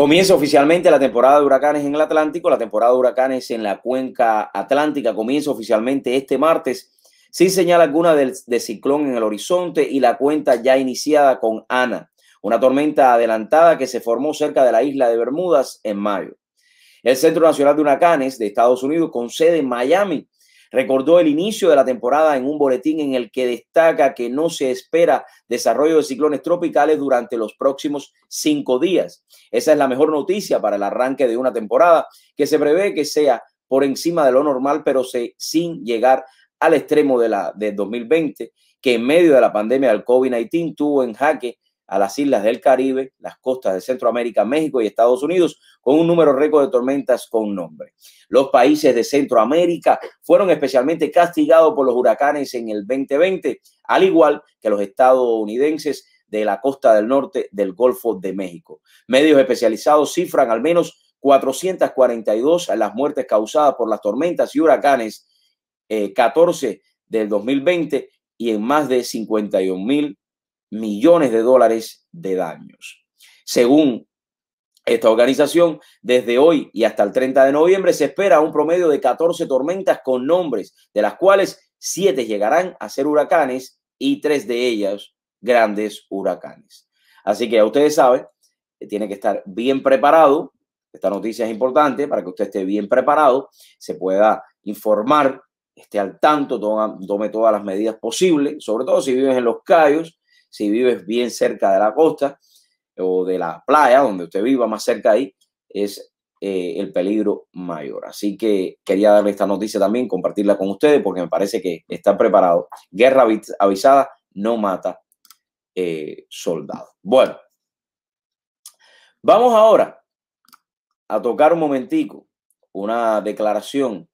Comienza oficialmente la temporada de huracanes en el Atlántico, la temporada de huracanes en la cuenca atlántica comienza oficialmente este martes, sin señal alguna de, ciclón en el horizonte y la cuenta ya iniciada con Ana, una tormenta adelantada que se formó cerca de la isla de Bermudas en mayo. El Centro Nacional de Huracanes de Estados Unidos, con sede en Miami, Recordó el inicio de la temporada en un boletín en el que destaca que no se espera desarrollo de ciclones tropicales durante los próximos cinco días. Esa es la mejor noticia para el arranque de una temporada que se prevé que sea por encima de lo normal, pero sin llegar al extremo de la de 2020, que en medio de la pandemia del COVID-19 tuvo en jaque a las islas del Caribe, las costas de Centroamérica, México y Estados Unidos, con un número récord de tormentas con nombre. Los países de Centroamérica fueron especialmente castigados por los huracanes en el 2020, al igual que los estadounidenses de la costa del norte del Golfo de México. Medios especializados cifran al menos 442 a las muertes causadas por las tormentas y huracanes, 14 eh, del 2020 y en más de 51 mil millones de dólares de daños. Según esta organización, desde hoy y hasta el 30 de noviembre se espera un promedio de 14 tormentas con nombres, de las cuales 7 llegarán a ser huracanes y 3 de ellas grandes huracanes. Así que ustedes saben, que eh, tiene que estar bien preparado. Esta noticia es importante para que usted esté bien preparado, se pueda informar, esté al tanto, tome todas las medidas posibles, sobre todo si vives en Los Cayos, si vives bien cerca de la costa o de la playa, donde usted viva más cerca ahí, es eh, el peligro mayor. Así que quería darle esta noticia también, compartirla con ustedes, porque me parece que está preparado. Guerra avisada no mata eh, soldados. Bueno, vamos ahora a tocar un momentico una declaración